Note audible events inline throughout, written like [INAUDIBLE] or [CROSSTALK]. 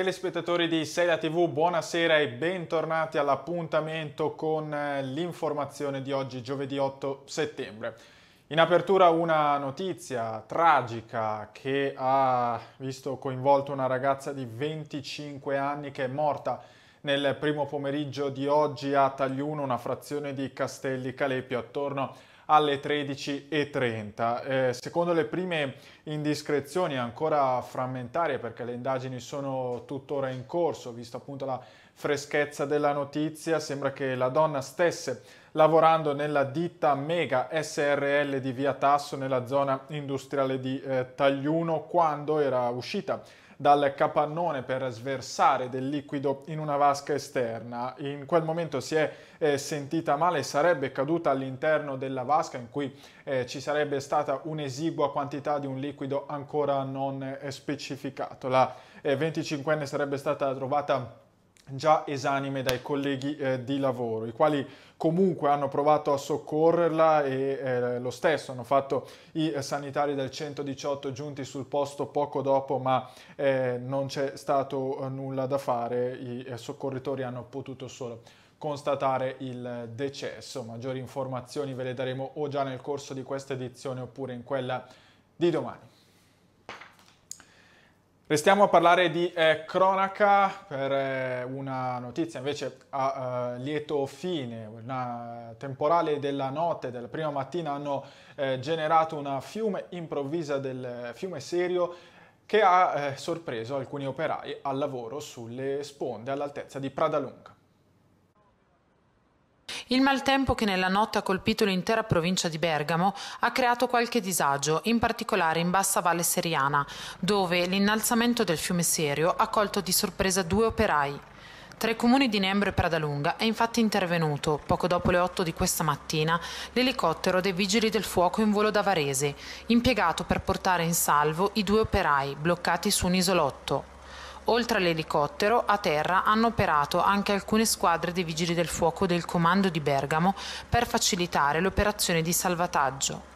Telespettatori di Sela TV, buonasera e bentornati all'appuntamento con eh, l'informazione di oggi, giovedì 8 settembre. In apertura una notizia tragica che ha visto coinvolto una ragazza di 25 anni che è morta nel primo pomeriggio di oggi a Tagliuno, una frazione di Castelli Calepio, attorno alle 13.30. Eh, secondo le prime indiscrezioni ancora frammentarie perché le indagini sono tuttora in corso, visto appunto la freschezza della notizia, sembra che la donna stesse lavorando nella ditta Mega SRL di Via Tasso nella zona industriale di eh, Tagliuno quando era uscita dal capannone per sversare del liquido in una vasca esterna. In quel momento si è eh, sentita male, e sarebbe caduta all'interno della vasca in cui eh, ci sarebbe stata un'esigua quantità di un liquido ancora non eh, specificato. La eh, 25enne sarebbe stata trovata già esanime dai colleghi eh, di lavoro, i quali comunque hanno provato a soccorrerla e eh, lo stesso hanno fatto i sanitari del 118 giunti sul posto poco dopo, ma eh, non c'è stato eh, nulla da fare, i eh, soccorritori hanno potuto solo constatare il decesso. Maggiori informazioni ve le daremo o già nel corso di questa edizione oppure in quella di domani. Restiamo a parlare di eh, cronaca per eh, una notizia invece a eh, lieto fine, una temporale della notte, della prima mattina hanno eh, generato una fiume improvvisa del eh, fiume Serio che ha eh, sorpreso alcuni operai al lavoro sulle sponde all'altezza di Pradalunga. Il maltempo che nella notte ha colpito l'intera provincia di Bergamo ha creato qualche disagio, in particolare in bassa Valle Seriana, dove l'innalzamento del fiume Serio ha colto di sorpresa due operai. Tra i comuni di Nembro e Pradalunga è infatti intervenuto, poco dopo le 8 di questa mattina, l'elicottero dei Vigili del Fuoco in volo da Varese, impiegato per portare in salvo i due operai bloccati su un isolotto. Oltre all'elicottero, a terra hanno operato anche alcune squadre dei vigili del fuoco del comando di Bergamo per facilitare l'operazione di salvataggio.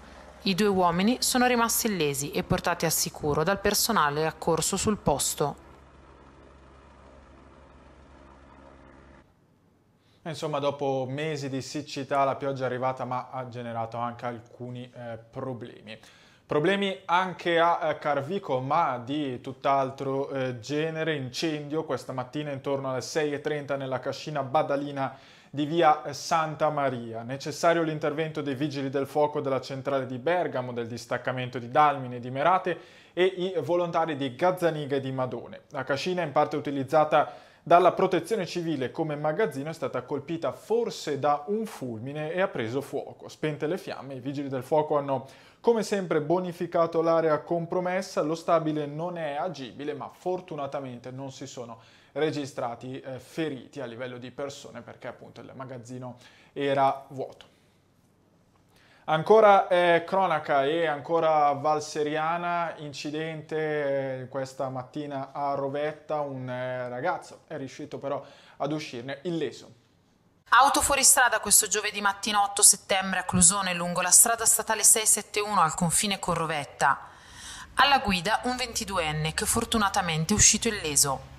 I due uomini sono rimasti illesi e portati a sicuro dal personale accorso sul posto. Insomma, dopo mesi di siccità la pioggia è arrivata ma ha generato anche alcuni eh, problemi. Problemi anche a eh, Carvico, ma di tutt'altro eh, genere, incendio questa mattina intorno alle 6.30 nella cascina Badalina di via eh, Santa Maria. Necessario l'intervento dei vigili del fuoco della centrale di Bergamo, del distaccamento di Dalmine e di Merate e i volontari di Gazzaniga e di Madone. La cascina è in parte utilizzata dalla protezione civile come magazzino è stata colpita forse da un fulmine e ha preso fuoco. Spente le fiamme, i vigili del fuoco hanno come sempre bonificato l'area compromessa, lo stabile non è agibile ma fortunatamente non si sono registrati eh, feriti a livello di persone perché appunto il magazzino era vuoto. Ancora eh, cronaca e ancora valseriana, incidente eh, questa mattina a Rovetta, un eh, ragazzo è riuscito però ad uscirne illeso. Auto fuoristrada questo giovedì mattina 8 settembre a Clusone lungo la strada statale 671 al confine con Rovetta. Alla guida un 22enne che fortunatamente è uscito illeso.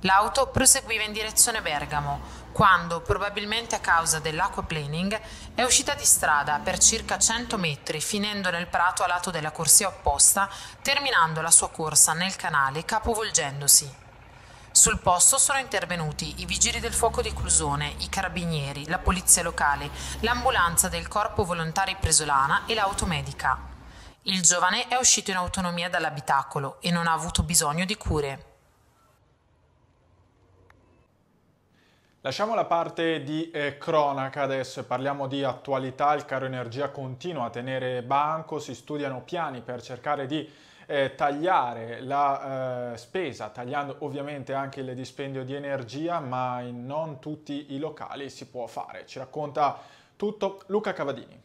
L'auto proseguiva in direzione Bergamo quando, probabilmente a causa dell'acquaplaning, è uscita di strada per circa 100 metri, finendo nel prato a lato della corsia opposta, terminando la sua corsa nel canale capovolgendosi. Sul posto sono intervenuti i vigili del fuoco di Clusone, i carabinieri, la polizia locale, l'ambulanza del corpo volontari presolana e l'automedica. Il giovane è uscito in autonomia dall'abitacolo e non ha avuto bisogno di cure. Lasciamo la parte di eh, cronaca adesso e parliamo di attualità. Il caro energia continua a tenere banco, si studiano piani per cercare di eh, tagliare la eh, spesa, tagliando ovviamente anche il dispendio di energia, ma in non tutti i locali si può fare. Ci racconta tutto Luca Cavadini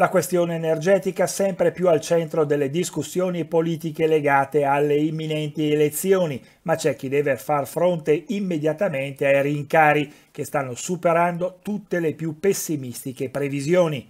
la questione energetica sempre più al centro delle discussioni politiche legate alle imminenti elezioni, ma c'è chi deve far fronte immediatamente ai rincari che stanno superando tutte le più pessimistiche previsioni.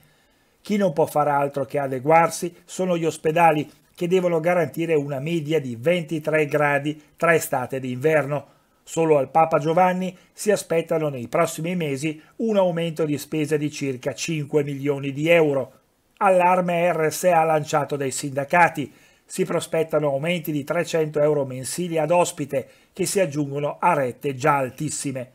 Chi non può fare altro che adeguarsi sono gli ospedali che devono garantire una media di 23 gradi tra estate ed inverno. Solo al Papa Giovanni si aspettano nei prossimi mesi un aumento di spesa di circa 5 milioni di euro allarme RSA ha lanciato dai sindacati. Si prospettano aumenti di 300 euro mensili ad ospite che si aggiungono a rette già altissime.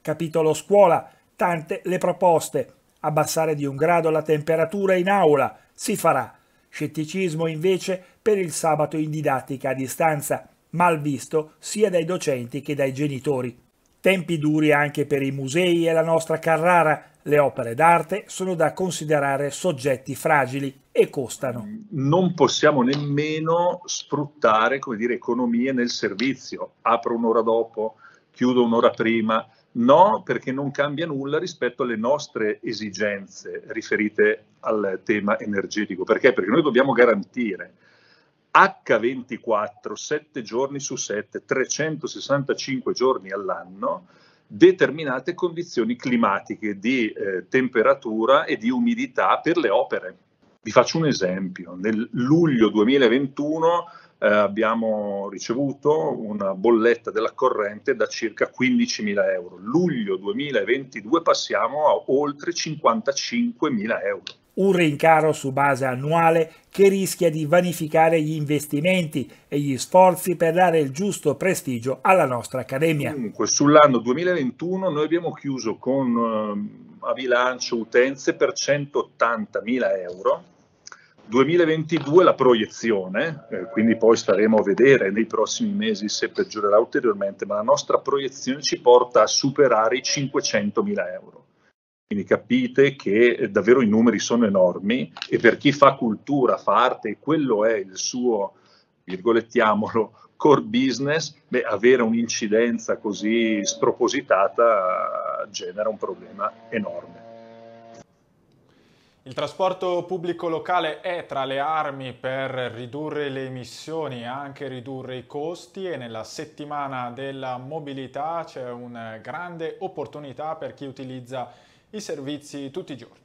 Capitolo scuola, tante le proposte. Abbassare di un grado la temperatura in aula, si farà. Scetticismo invece per il sabato in didattica a distanza, mal visto sia dai docenti che dai genitori. Tempi duri anche per i musei e la nostra Carrara, le opere d'arte sono da considerare soggetti fragili e costano. Non possiamo nemmeno sfruttare come dire, economie nel servizio. Apro un'ora dopo, chiudo un'ora prima. No, perché non cambia nulla rispetto alle nostre esigenze riferite al tema energetico. Perché? Perché noi dobbiamo garantire H24, 7 giorni su 7, 365 giorni all'anno, determinate condizioni climatiche di eh, temperatura e di umidità per le opere. Vi faccio un esempio, nel luglio 2021 eh, abbiamo ricevuto una bolletta della corrente da circa 15.000 euro, luglio 2022 passiamo a oltre 55.000 euro un rincaro su base annuale che rischia di vanificare gli investimenti e gli sforzi per dare il giusto prestigio alla nostra accademia. Comunque, sull'anno 2021 noi abbiamo chiuso con eh, a bilancio utenze per 180.000 euro. 2022 la proiezione, eh, quindi poi staremo a vedere nei prossimi mesi se peggiorerà ulteriormente, ma la nostra proiezione ci porta a superare i 500.000 euro quindi capite che eh, davvero i numeri sono enormi e per chi fa cultura, fa arte, e quello è il suo, virgolettiamolo, [LAUGHS] core business, beh, avere un'incidenza così spropositata eh, genera un problema enorme. Il trasporto pubblico locale è tra le armi per ridurre le emissioni e anche ridurre i costi e nella settimana della mobilità c'è una grande opportunità per chi utilizza il i servizi tutti i giorni.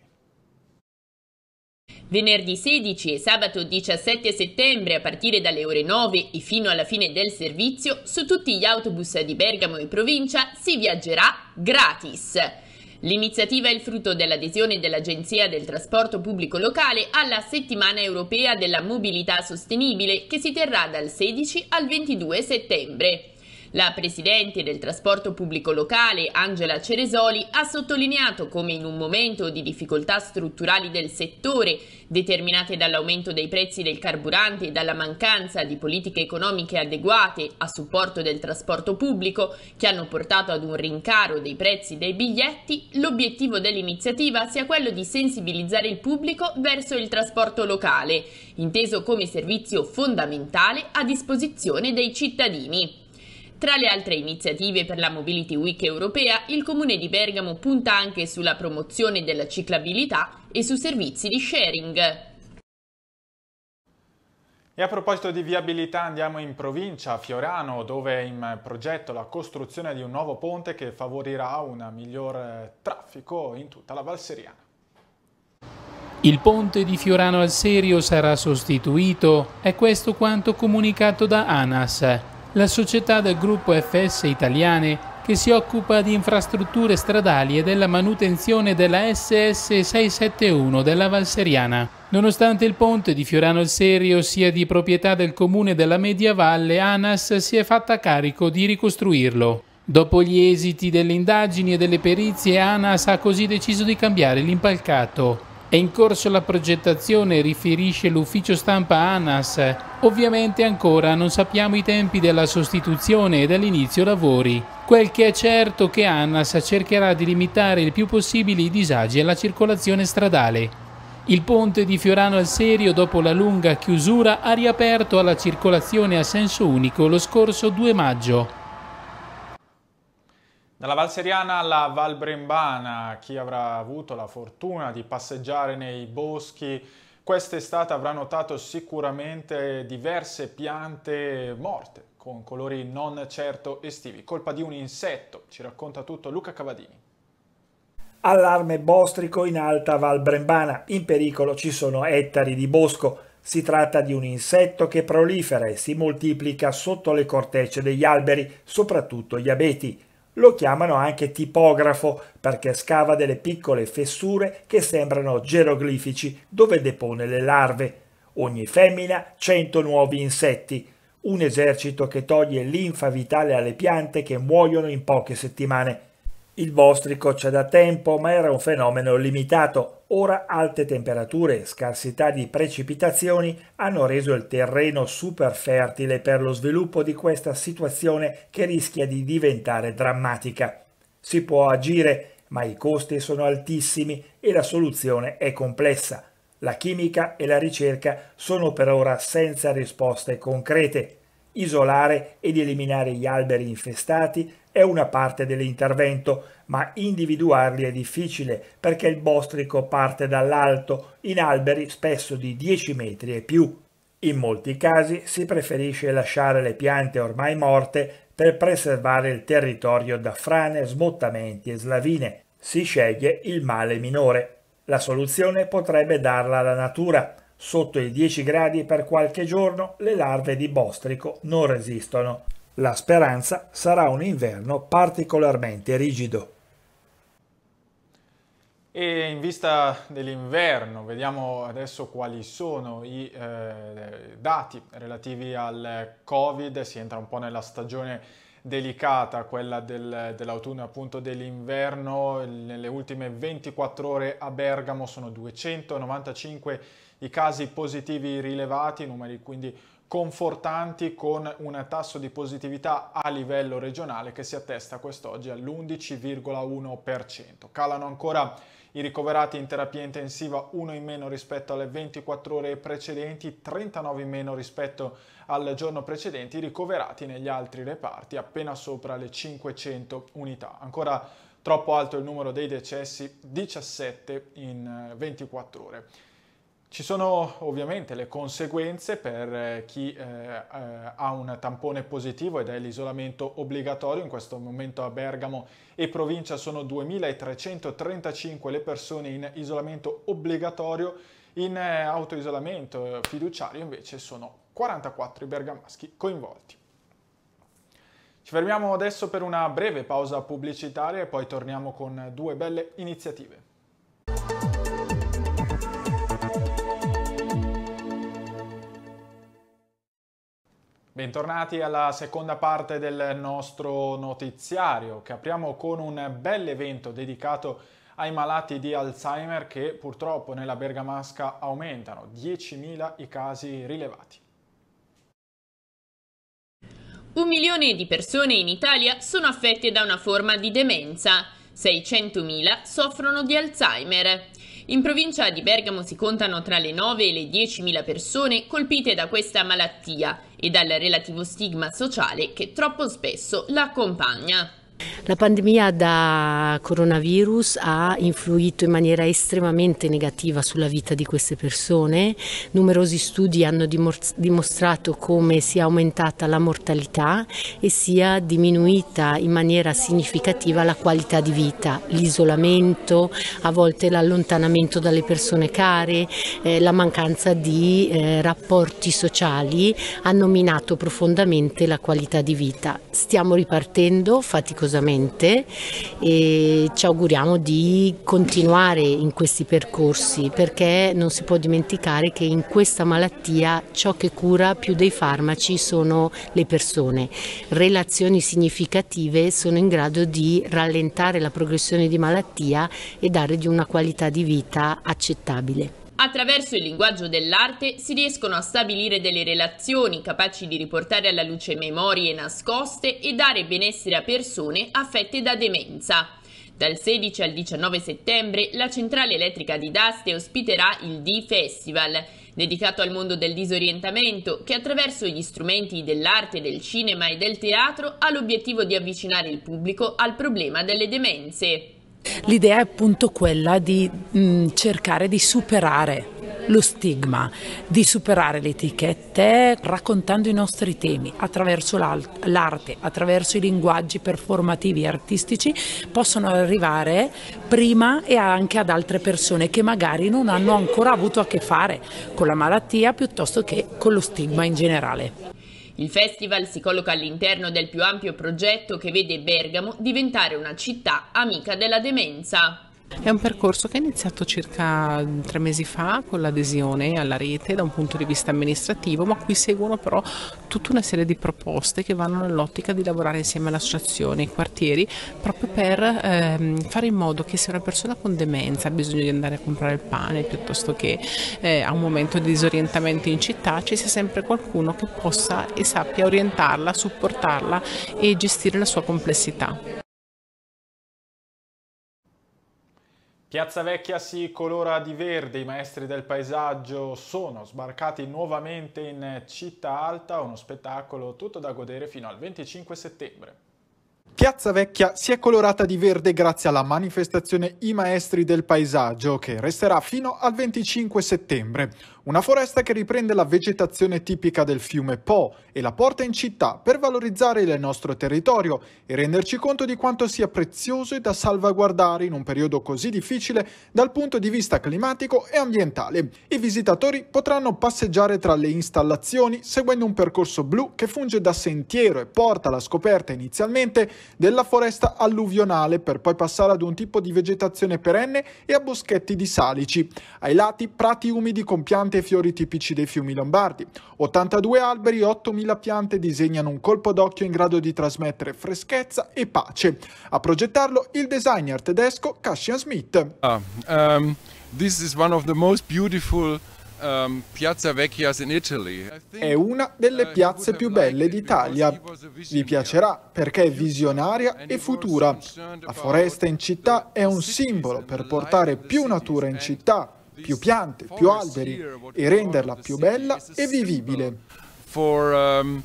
Venerdì 16 e sabato 17 settembre a partire dalle ore 9 e fino alla fine del servizio su tutti gli autobus di Bergamo e provincia si viaggerà gratis. L'iniziativa è il frutto dell'adesione dell'Agenzia del Trasporto Pubblico Locale alla Settimana Europea della Mobilità Sostenibile che si terrà dal 16 al 22 settembre. La presidente del trasporto pubblico locale, Angela Ceresoli, ha sottolineato come in un momento di difficoltà strutturali del settore, determinate dall'aumento dei prezzi del carburante e dalla mancanza di politiche economiche adeguate a supporto del trasporto pubblico, che hanno portato ad un rincaro dei prezzi dei biglietti, l'obiettivo dell'iniziativa sia quello di sensibilizzare il pubblico verso il trasporto locale, inteso come servizio fondamentale a disposizione dei cittadini. Tra le altre iniziative per la Mobility Week europea, il Comune di Bergamo punta anche sulla promozione della ciclabilità e su servizi di sharing. E a proposito di viabilità andiamo in provincia, a Fiorano, dove è in progetto la costruzione di un nuovo ponte che favorirà un miglior eh, traffico in tutta la Valseriana. Il ponte di Fiorano al Serio sarà sostituito, è questo quanto comunicato da ANAS la società del gruppo FS Italiane che si occupa di infrastrutture stradali e della manutenzione della SS 671 della Valseriana. Nonostante il ponte di Fiorano il Serio sia di proprietà del comune della Media Valle, ANAS si è fatta carico di ricostruirlo. Dopo gli esiti delle indagini e delle perizie, ANAS ha così deciso di cambiare l'impalcato. È in corso la progettazione, riferisce l'ufficio stampa ANAS. Ovviamente ancora non sappiamo i tempi della sostituzione e dell'inizio lavori. Quel che è certo è che ANAS cercherà di limitare il più possibile i disagi alla circolazione stradale. Il ponte di Fiorano al Serio, dopo la lunga chiusura, ha riaperto alla circolazione a senso unico lo scorso 2 maggio. Dalla Val Seriana alla Val Brembana, chi avrà avuto la fortuna di passeggiare nei boschi quest'estate avrà notato sicuramente diverse piante morte con colori non certo estivi, colpa di un insetto, ci racconta tutto Luca Cavadini. Allarme bostrico in alta Val Brembana, in pericolo ci sono ettari di bosco. Si tratta di un insetto che prolifera e si moltiplica sotto le cortecce degli alberi, soprattutto gli abeti. Lo chiamano anche tipografo perché scava delle piccole fessure che sembrano geroglifici dove depone le larve. Ogni femmina 100 nuovi insetti, un esercito che toglie linfa vitale alle piante che muoiono in poche settimane. Il bostrico c'è da tempo ma era un fenomeno limitato, Ora alte temperature e scarsità di precipitazioni hanno reso il terreno super fertile per lo sviluppo di questa situazione che rischia di diventare drammatica. Si può agire, ma i costi sono altissimi e la soluzione è complessa. La chimica e la ricerca sono per ora senza risposte concrete. Isolare ed eliminare gli alberi infestati è una parte dell'intervento, ma individuarli è difficile perché il bostrico parte dall'alto, in alberi spesso di 10 metri e più. In molti casi si preferisce lasciare le piante ormai morte per preservare il territorio da frane, smottamenti e slavine. Si sceglie il male minore. La soluzione potrebbe darla la natura. Sotto i 10 gradi per qualche giorno le larve di bostrico non resistono. La speranza sarà un inverno particolarmente rigido. E in vista dell'inverno, vediamo adesso quali sono i eh, dati relativi al Covid, si entra un po' nella stagione delicata, quella del, dell'autunno e appunto dell'inverno, nelle ultime 24 ore a Bergamo sono 295 i casi positivi rilevati, numeri quindi confortanti con un tasso di positività a livello regionale che si attesta quest'oggi all'11,1%. Calano ancora i ricoverati in terapia intensiva, uno in meno rispetto alle 24 ore precedenti, 39 in meno rispetto al giorno precedente, i ricoverati negli altri reparti appena sopra le 500 unità. Ancora troppo alto il numero dei decessi, 17 in 24 eh, ore. Ci sono ovviamente le conseguenze per eh, chi eh, eh, ha un tampone positivo ed è l'isolamento obbligatorio, in questo momento a Bergamo e provincia sono 2.335 le persone in isolamento obbligatorio, in eh, autoisolamento fiduciario invece sono 44 i bergamaschi coinvolti. Ci fermiamo adesso per una breve pausa pubblicitaria e poi torniamo con due belle iniziative. Bentornati alla seconda parte del nostro notiziario che apriamo con un bel evento dedicato ai malati di Alzheimer che purtroppo nella Bergamasca aumentano, 10.000 i casi rilevati. Un milione di persone in Italia sono affette da una forma di demenza, 600.000 soffrono di Alzheimer. In provincia di Bergamo si contano tra le 9 e le 10.000 persone colpite da questa malattia e dal relativo stigma sociale che troppo spesso la accompagna. La pandemia da coronavirus ha influito in maniera estremamente negativa sulla vita di queste persone. Numerosi studi hanno dimostrato come sia aumentata la mortalità e sia diminuita in maniera significativa la qualità di vita, l'isolamento, a volte l'allontanamento dalle persone care, eh, la mancanza di eh, rapporti sociali hanno minato profondamente la qualità di vita. Stiamo ripartendo faticosamente faticosamente e ci auguriamo di continuare in questi percorsi perché non si può dimenticare che in questa malattia ciò che cura più dei farmaci sono le persone. Relazioni significative sono in grado di rallentare la progressione di malattia e dare di una qualità di vita accettabile. Attraverso il linguaggio dell'arte si riescono a stabilire delle relazioni capaci di riportare alla luce memorie nascoste e dare benessere a persone affette da demenza. Dal 16 al 19 settembre la centrale elettrica di Daste ospiterà il D-Festival, dedicato al mondo del disorientamento, che attraverso gli strumenti dell'arte, del cinema e del teatro ha l'obiettivo di avvicinare il pubblico al problema delle demenze. L'idea è appunto quella di mh, mm, cercare di superare lo stigma, di superare le etichette raccontando i nostri temi attraverso l'arte, attraverso i linguaggi performativi e artistici possono arrivare prima e anche ad altre persone che magari non hanno ancora avuto a che fare con la malattia piuttosto che con lo stigma in generale. Il festival si colloca all'interno del più ampio progetto che vede Bergamo diventare una città amica della demenza. È un percorso che è iniziato circa tre mesi fa con l'adesione alla rete da un punto di vista amministrativo, ma qui seguono però tutta una serie di proposte che vanno nell'ottica di lavorare insieme alle associazioni, ai quartieri, proprio per ehm, fare in modo che se una persona con demenza ha bisogno di andare a comprare il pane piuttosto che eh, a un momento di disorientamento in città, ci sia sempre qualcuno che possa e sappia orientarla, supportarla e gestire la sua complessità. Piazza Vecchia si colora di verde, i maestri del paesaggio sono sbarcati nuovamente in Città Alta, uno spettacolo tutto da godere fino al 25 settembre. Piazza Vecchia si è colorata di verde grazie alla manifestazione I Maestri del Paesaggio che resterà fino al 25 settembre. Una foresta che riprende la vegetazione tipica del fiume Po e la porta in città per valorizzare il nostro territorio e renderci conto di quanto sia prezioso e da salvaguardare in un periodo così difficile dal punto di vista climatico e ambientale. I visitatori potranno passeggiare tra le installazioni seguendo un percorso blu che funge da sentiero e porta alla scoperta inizialmente della foresta alluvionale per poi passare ad un tipo di vegetazione perenne e a boschetti di salici. Ai lati prati umidi con piante e fiori tipici dei fiumi lombardi. 82 alberi e 8000 piante disegnano un colpo d'occhio in grado di trasmettere freschezza e pace. A progettarlo il designer tedesco Cassian Smith. Ah, um, this is one of the most beautiful Ehm, è una delle eh, piazze più belle d'Italia. Vi piacerà perché è visionaria e futura. La foresta in città è un simbolo per portare più natura in città, più piante, più alberi e renderla più bella e vivibile. Um,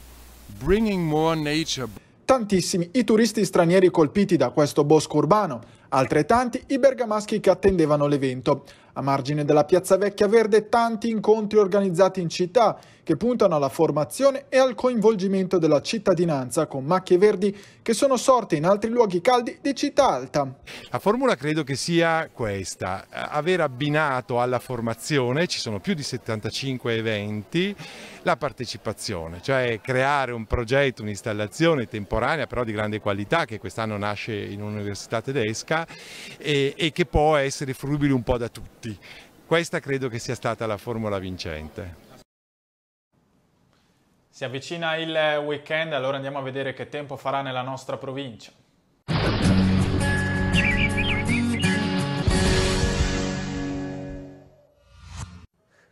Tantissimi i turisti stranieri colpiti da questo bosco urbano, altrettanti i bergamaschi che attendevano l'evento. A margine della Piazza Vecchia Verde tanti incontri organizzati in città che puntano alla formazione e al coinvolgimento della cittadinanza con macchie verdi che sono sorte in altri luoghi caldi di città alta. La formula credo che sia questa, eh, aver abbinato alla formazione, ci sono più di 75 eventi, la partecipazione, cioè creare un progetto, un'installazione temporanea però di grande qualità che quest'anno nasce in un'università tedesca e, e che può essere fruibile un po' da tutti tutti. Questa credo che sia stata la formula vincente. Si avvicina il weekend, allora andiamo a vedere che tempo farà nella nostra provincia.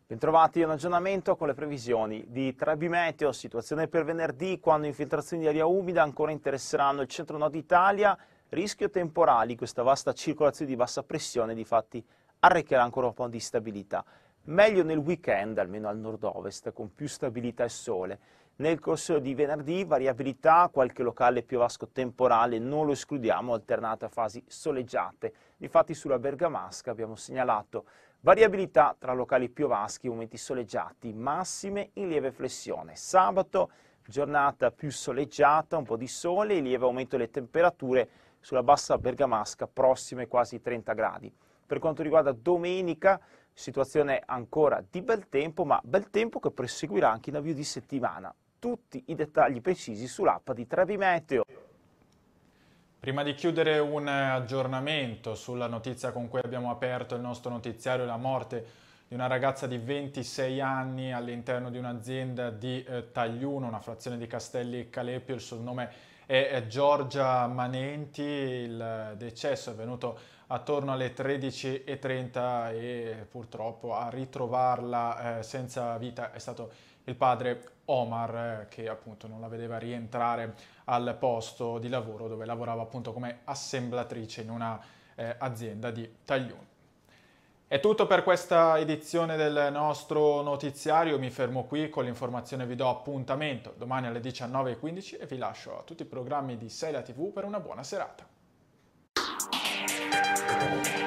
Bentrovati un aggiornamento con le previsioni di Trebimeteo, situazione per venerdì quando infiltrazioni di aria umida ancora interesseranno il centro-nord Italia, rischio temporali, questa vasta circolazione di bassa pressione di fatti arrecherà ancora un po' di stabilità. Meglio nel weekend, almeno al nord-ovest, con più stabilità e sole. Nel corso di venerdì variabilità, qualche locale piovasco temporale, non lo escludiamo, alternata a fasi soleggiate. Infatti sulla Bergamasca abbiamo segnalato variabilità tra locali piovaschi e momenti soleggiati, massime in lieve flessione. Sabato giornata più soleggiata, un po' di sole, lieve aumento delle temperature, sulla bassa bergamasca prossime quasi 30 gradi. Per quanto riguarda domenica, situazione ancora di bel tempo, ma bel tempo che proseguirà anche in avvio di settimana. Tutti i dettagli precisi sull'app di Trevi Meteo. Prima di chiudere un aggiornamento sulla notizia con cui abbiamo aperto il nostro notiziario, la morte di una ragazza di 26 anni all'interno di un'azienda di eh, Tagliuno, una frazione di Castelli Calepio, il suo nome è e eh, Giorgia Manenti. Il decesso è avvenuto attorno alle 13.30 e purtroppo a ritrovarla eh, senza vita è stato il padre Omar eh, che appunto non la vedeva rientrare al posto di lavoro dove lavorava appunto come assemblatrice in una azienda di taglioni. È tutto per questa edizione del nostro notiziario, mi fermo qui, con l'informazione vi do appuntamento domani alle 19.15 e vi lascio a tutti i programmi di Sela TV per una buona serata.